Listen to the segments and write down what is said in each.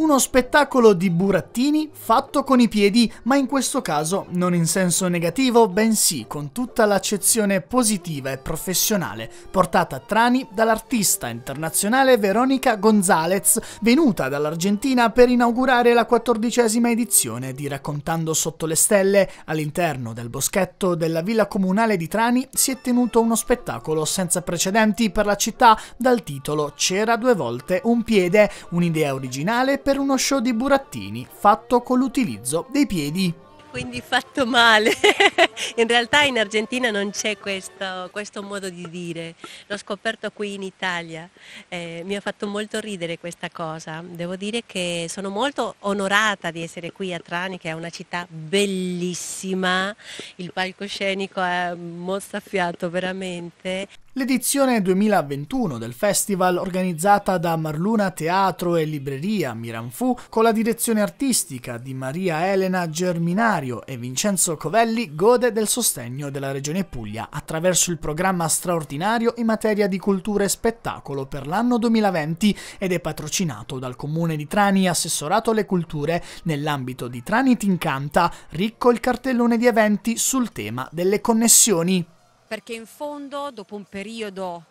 uno spettacolo di burattini fatto con i piedi, ma in questo caso non in senso negativo, bensì con tutta l'accezione positiva e professionale portata a Trani dall'artista internazionale Veronica Gonzalez, venuta dall'Argentina per inaugurare la quattordicesima edizione di Raccontando sotto le stelle. All'interno del boschetto della villa comunale di Trani si è tenuto uno spettacolo senza precedenti per la città dal titolo C'era due volte un piede, un'idea originale per per uno show di burattini fatto con l'utilizzo dei piedi. Quindi fatto male. in realtà in Argentina non c'è questo, questo, modo di dire, l'ho scoperto qui in Italia, eh, mi ha fatto molto ridere questa cosa. Devo dire che sono molto onorata di essere qui a Trani, che è una città bellissima, il palcoscenico è mozzafiato veramente. L'edizione 2021 del festival, organizzata da Marluna Teatro e Libreria Miranfu, con la direzione artistica di Maria Elena Germinari, Mario e Vincenzo Covelli gode del sostegno della Regione Puglia attraverso il programma straordinario in materia di cultura e spettacolo per l'anno 2020 ed è patrocinato dal Comune di Trani Assessorato alle Culture nell'ambito di Trani Tincanta, ricco il cartellone di eventi sul tema delle connessioni. Perché in fondo, dopo un periodo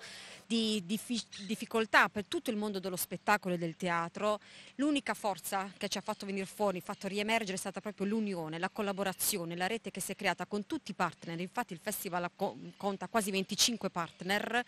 di diffic- difficoltà per tutto il mondo dello spettacolo e del teatro, l'unica forza che ci ha fatto venire fuori, fatto riemergere, è stata proprio l'unione, la collaborazione, la rete che si è creata con tutti i partner. Infatti il festival co- conta quasi 25 partner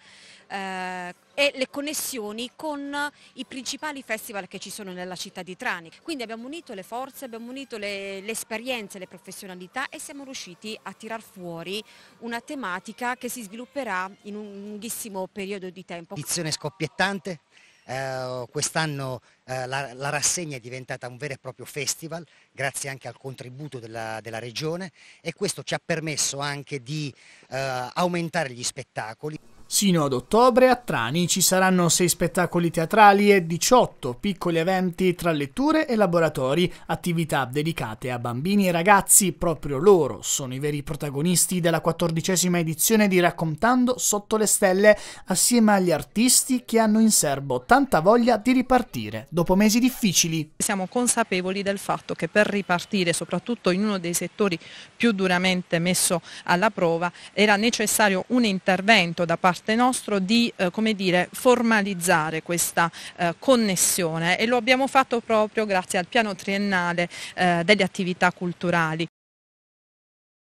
eh, e le connessioni con i principali festival che ci sono nella città di Trani. Quindi abbiamo unito le forze, abbiamo unito le, le esperienze, le professionalità e siamo riusciti a tirar fuori una tematica che si svilupperà in un lunghissimo periodo di tempo. Edizione scoppiettante, Uh, quest'anno uh, la, la, rassegna è diventata un vero e proprio festival grazie anche al contributo della, della regione e questo ci ha permesso anche di uh, aumentare gli spettacoli. Sino ad ottobre a Trani ci saranno 6 spettacoli teatrali e 18 piccoli eventi tra letture e laboratori, attività dedicate a bambini e ragazzi, proprio loro sono i veri protagonisti della quattordicesima edizione di Raccontando sotto le stelle, assieme agli artisti che hanno in serbo tanta voglia di ripartire dopo mesi difficili. Siamo consapevoli del fatto che per ripartire, soprattutto in uno dei settori più duramente messo alla prova, era necessario un intervento da parte parte nostra di eh, come dire, formalizzare questa eh, connessione e lo abbiamo fatto proprio grazie al piano triennale eh, delle attività culturali.